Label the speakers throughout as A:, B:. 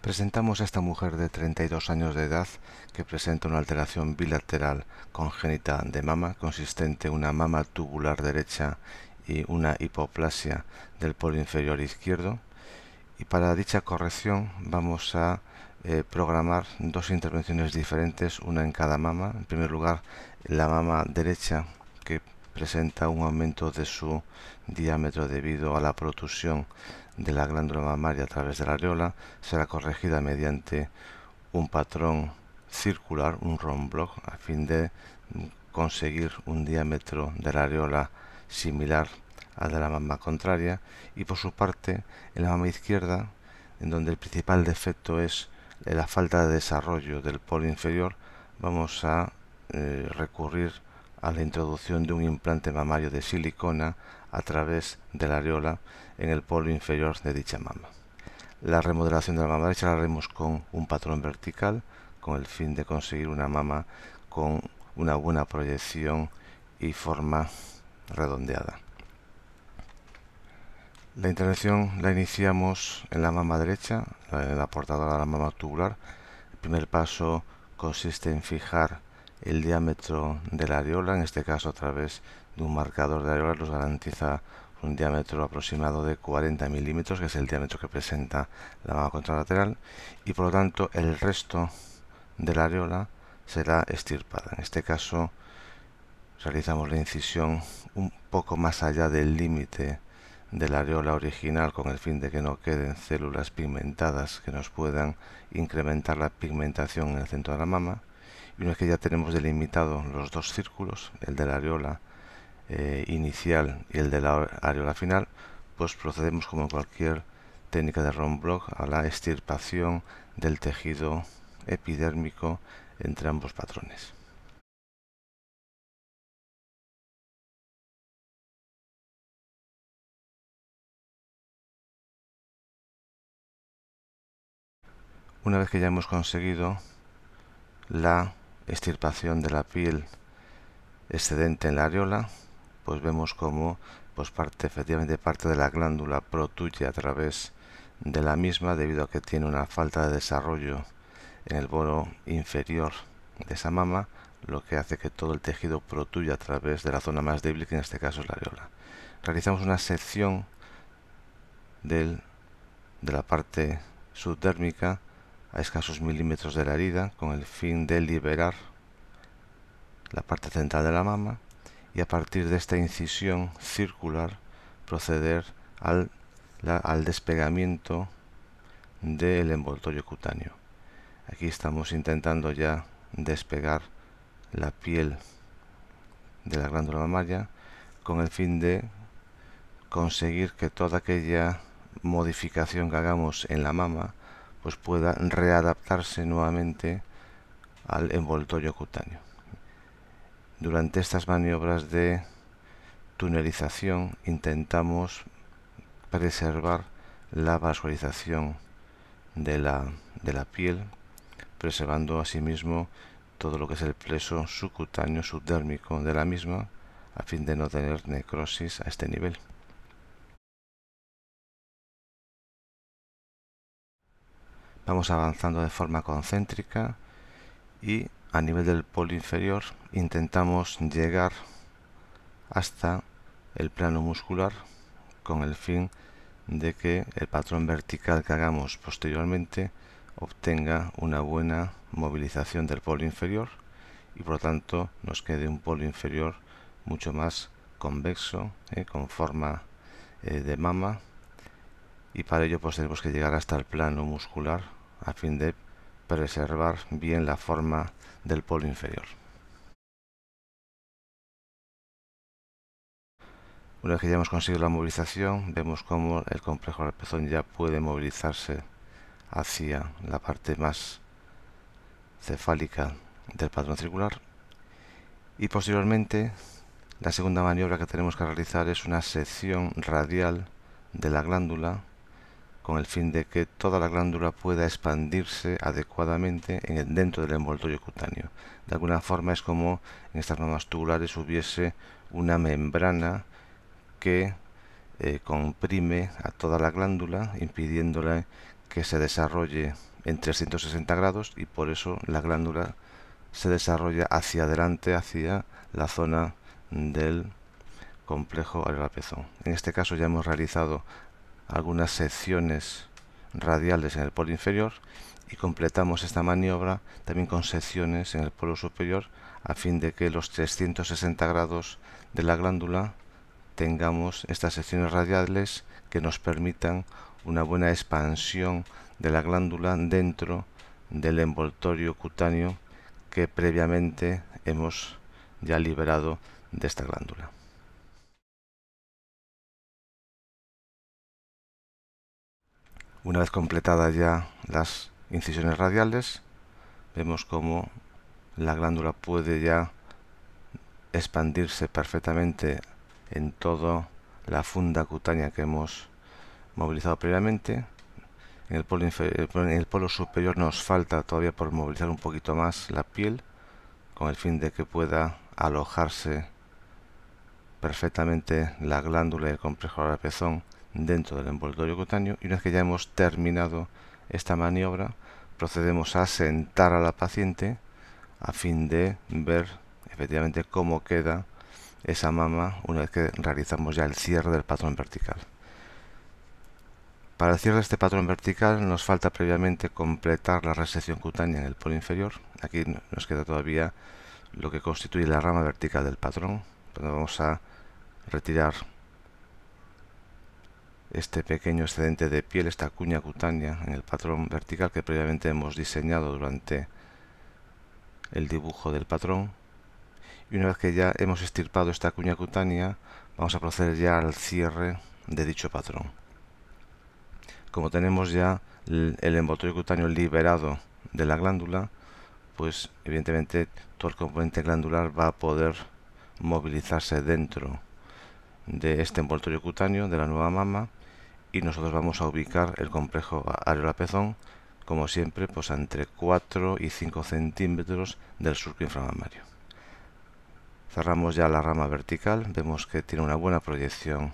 A: Presentamos a esta mujer de 32 años de edad
B: que presenta una alteración bilateral congénita de mama consistente en una mama tubular derecha y una hipoplasia del polo inferior izquierdo. Y para dicha corrección vamos a eh, programar dos intervenciones diferentes, una en cada mama. En primer lugar, la mama derecha que presenta un aumento de su diámetro debido a la protusión de la glándula mamaria a través de la areola será corregida mediante un patrón circular, un round block, a fin de conseguir un diámetro de la areola similar al de la mama contraria y por su parte en la mama izquierda, en donde el principal defecto es la falta de desarrollo del polo inferior, vamos a eh, recurrir a la introducción de un implante mamario de silicona a través de la areola en el polo inferior de dicha mama. La remodelación de la mama derecha la haremos con un patrón vertical con el fin de conseguir una mama con una buena proyección y forma redondeada. La intervención la iniciamos en la mama derecha, en la portadora de la mama tubular. El primer paso consiste en fijar el diámetro de la areola, en este caso a través de un marcador de areola nos garantiza un diámetro aproximado de 40 milímetros, que es el diámetro que presenta la mama contralateral, y por lo tanto el resto de la areola será estirpada. En este caso realizamos la incisión un poco más allá del límite de la areola original con el fin de que no queden células pigmentadas que nos puedan incrementar la pigmentación en el centro de la mama. Y una vez que ya tenemos delimitados los dos círculos, el de la areola eh, inicial y el de la areola final, pues procedemos como cualquier técnica de Romblock a la extirpación del tejido epidérmico
A: entre ambos patrones. Una vez que ya hemos conseguido
B: la extirpación de la piel excedente en la areola, pues vemos como pues parte efectivamente parte de la glándula protuye a través de la misma debido a que tiene una falta de desarrollo en el boro inferior de esa mama, lo que hace que todo el tejido protuya a través de la zona más débil, que en este caso es la areola. Realizamos una sección del, de la parte subdérmica a escasos milímetros de la herida con el fin de liberar la parte central de la mama y a partir de esta incisión circular proceder al, al despegamiento del envoltorio cutáneo. Aquí estamos intentando ya despegar la piel de la glándula mamaria con el fin de conseguir que toda aquella modificación que hagamos en la mama pues pueda readaptarse nuevamente al envoltorio cutáneo. Durante estas maniobras de tunelización intentamos preservar la vascularización de la, de la piel, preservando asimismo todo lo que es el pleso subcutáneo subdérmico de la misma, a fin de no
A: tener necrosis a este nivel. Vamos avanzando de forma concéntrica
B: y a nivel del polo inferior intentamos llegar hasta el plano muscular con el fin de que el patrón vertical que hagamos posteriormente obtenga una buena movilización del polo inferior y por lo tanto nos quede un polo inferior mucho más convexo, ¿eh? con forma eh, de mama y para ello pues tenemos que llegar hasta el plano muscular a fin de preservar bien la forma del polo inferior. Una vez que ya hemos conseguido la movilización, vemos cómo el complejo del pezón ya puede movilizarse hacia la parte más cefálica del patrón circular. Y posteriormente, la segunda maniobra que tenemos que realizar es una sección radial de la glándula con el fin de que toda la glándula pueda expandirse adecuadamente dentro del envoltorio cutáneo. De alguna forma es como en estas normas tubulares hubiese una membrana que eh, comprime a toda la glándula, impidiéndole que se desarrolle en 360 grados y por eso la glándula se desarrolla hacia adelante, hacia la zona del complejo areolapezón En este caso ya hemos realizado algunas secciones radiales en el polo inferior y completamos esta maniobra también con secciones en el polo superior a fin de que los 360 grados de la glándula tengamos estas secciones radiales que nos permitan una buena expansión de la glándula dentro del envoltorio cutáneo
A: que previamente hemos ya liberado de esta glándula. Una vez completadas ya las incisiones radiales, vemos cómo
B: la glándula puede ya expandirse perfectamente en toda la funda cutánea que hemos movilizado previamente. En el, polo eh, superior nos falta todavía por movilizar un poquito más la piel con el fin de que pueda alojarse perfectamente la glándula y el complejo pezón dentro del envoltorio cutáneo y una vez que ya hemos terminado esta maniobra procedemos a sentar a la paciente a fin de ver efectivamente cómo queda esa mama una vez que realizamos ya el cierre del patrón vertical. Para el cierre de este patrón vertical nos falta previamente completar la resección cutánea en el polo inferior. Aquí nos queda todavía lo que constituye la rama vertical del patrón. vamos a retirar este pequeño excedente de piel, esta cuña cutánea en el patrón vertical que previamente hemos diseñado durante el dibujo del patrón. Y una vez que ya hemos estirpado esta cuña cutánea, vamos a proceder ya al cierre de dicho patrón. Como tenemos ya el envoltorio cutáneo liberado de la glándula, pues evidentemente todo el componente glandular va a poder movilizarse dentro de este envoltorio cutáneo de la nueva mama y nosotros vamos a ubicar el complejo areola-pezón como siempre pues entre 4 y 5 centímetros del surco inframamario cerramos ya la rama vertical vemos que tiene una buena proyección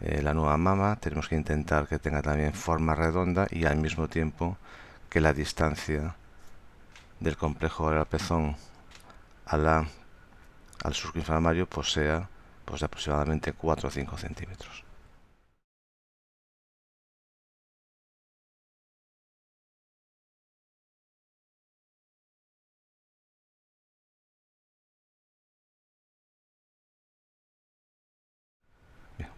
B: eh, la nueva mama tenemos que intentar que tenga también forma redonda y al mismo tiempo que la distancia del complejo areolapezón al surco posea pues sea pues,
A: de aproximadamente 4 o 5 centímetros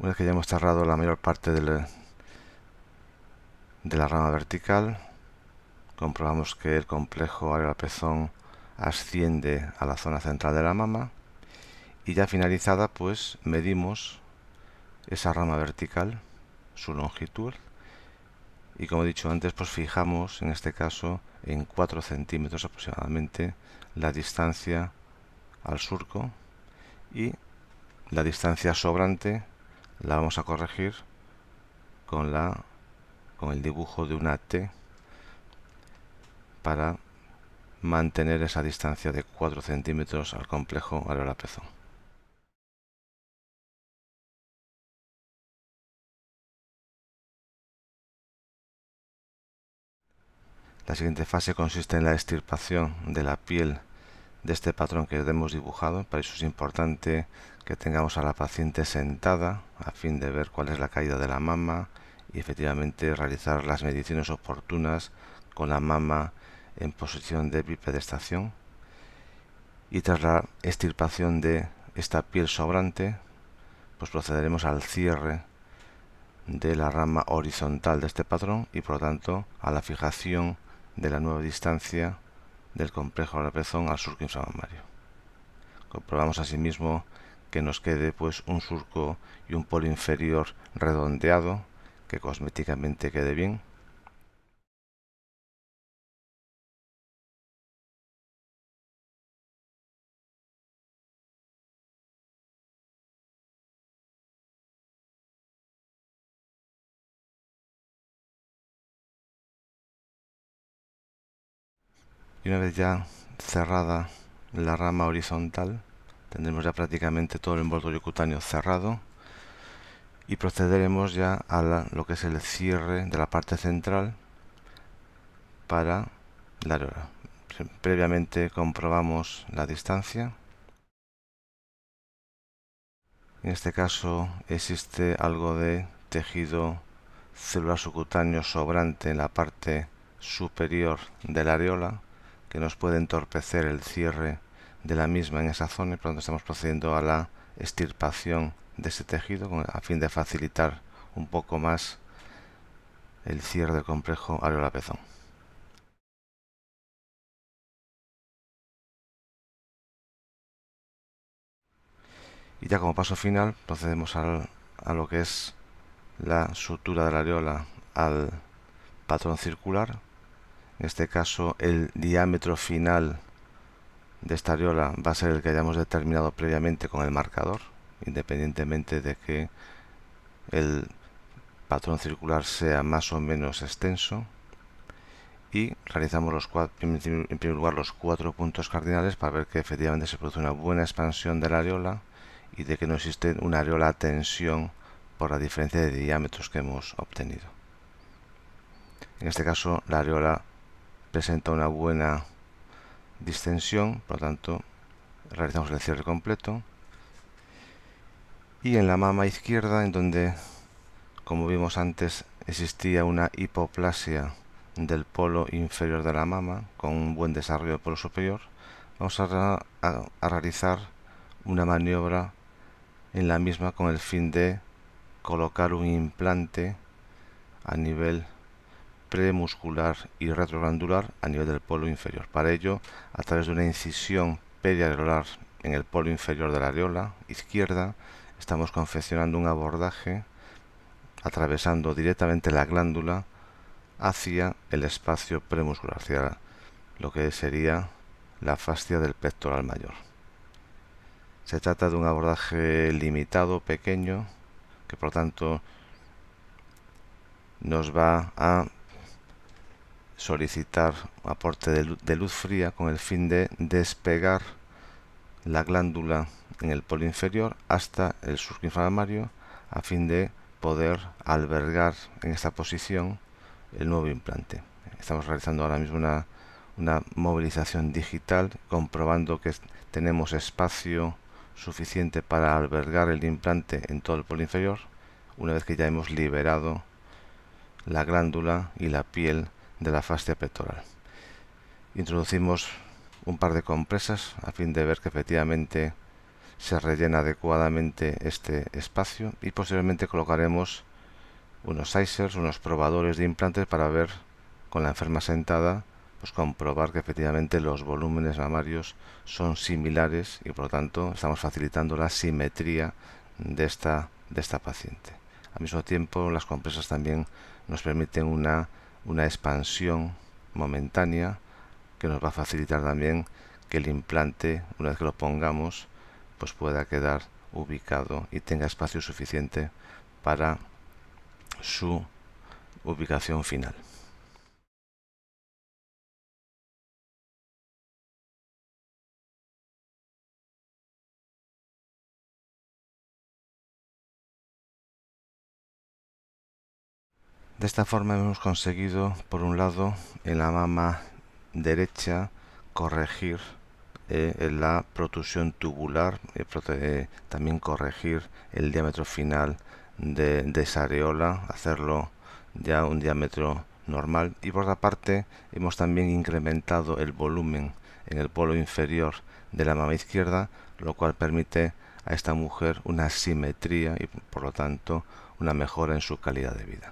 A: Una vez que ya hemos cerrado la mayor parte de
B: la rama vertical, comprobamos que el complejo areola asciende a la zona central de la mama y ya finalizada pues medimos esa rama vertical, su longitud y como he dicho antes pues fijamos en este caso en 4 centímetros aproximadamente la distancia al surco y la distancia sobrante la vamos a corregir con el dibujo de una T para mantener
A: esa distancia de 4 centímetros al complejo la pezón. La siguiente fase consiste en la extirpación de la
B: piel de este patrón que hemos dibujado. Para eso es importante que tengamos a la paciente sentada a fin de ver cuál es la caída de la mama y efectivamente realizar las mediciones oportunas con la mama en posición de bipedestación. Y tras la extirpación de esta piel sobrante, pues procederemos al cierre de la rama horizontal de este patrón y por lo tanto a la fijación de la nueva distancia del complejo de pezón al surco inframamario. Comprobamos asimismo que nos quede pues
A: un surco y un polo inferior redondeado que cosméticamente quede bien y una vez ya
B: cerrada la rama horizontal tendremos ya prácticamente todo el envoltorio cutáneo cerrado y procederemos ya a lo que es el cierre de la parte central para la areola. previamente comprobamos la distancia en este caso existe algo de tejido celular subcutáneo sobrante en la parte superior de la areola que nos puede entorpecer el cierre de la misma en esa zona y por lo tanto estamos procediendo a la extirpación de ese tejido a fin de facilitar un poco más el
A: cierre del complejo areola-pezón. Y ya como paso final
B: procedemos a lo que es la sutura de la areola al patrón circular en este caso el diámetro final de esta areola va a ser el que hayamos determinado previamente con el marcador, independientemente de que el patrón circular sea más o menos extenso. Y realizamos los cuatro, en primer lugar los cuatro puntos cardinales para ver que efectivamente se produce una buena expansión de la areola y de que no existe una areola a tensión por la diferencia de diámetros que hemos obtenido. En este caso la areola presenta una buena distensión, por lo tanto realizamos el cierre completo. Y en la mama izquierda, en donde, como vimos antes, existía una hipoplasia del polo inferior de la mama, con un buen desarrollo del polo superior, vamos a, realizar una maniobra en la misma con el fin de colocar un implante a nivel premuscular y retroglandular a nivel del polo inferior. Para ello, a través de una incisión periareolar en el polo inferior de la areola izquierda, estamos confeccionando un abordaje atravesando directamente la glándula hacia el espacio premuscular, hacia lo que sería la fascia del pectoral mayor. Se trata de un abordaje limitado, pequeño, que por tanto nos va a solicitar aporte de luz, fría con el fin de despegar la glándula en el polo inferior hasta el surco a fin de poder albergar en esta posición el nuevo implante. Estamos realizando ahora mismo una, una movilización digital comprobando que tenemos espacio suficiente para albergar el implante en todo el polo inferior una vez que ya hemos liberado la glándula y la piel de la fascia pectoral. Introducimos un par de compresas a fin de ver que efectivamente se rellena adecuadamente este espacio y posteriormente colocaremos unos sizers, unos probadores de implantes para ver con la enferma sentada, pues comprobar que efectivamente los volúmenes mamarios son similares y por lo tanto estamos facilitando la simetría de esta, de esta paciente. Al mismo tiempo las compresas también nos permiten una una expansión momentánea que nos va a facilitar también que el implante, una vez que lo pongamos, pues pueda quedar ubicado y tenga espacio suficiente para su ubicación
A: final. De esta forma hemos
B: conseguido, por un lado, en la mama derecha corregir eh, la protusión tubular, y eh, eh, también corregir el diámetro final de, de, esa areola, hacerlo ya un diámetro normal. Y por otra parte, hemos también incrementado el volumen en el polo inferior de la mama izquierda, lo cual permite a esta mujer una
A: simetría y por lo tanto una mejora en su calidad de vida.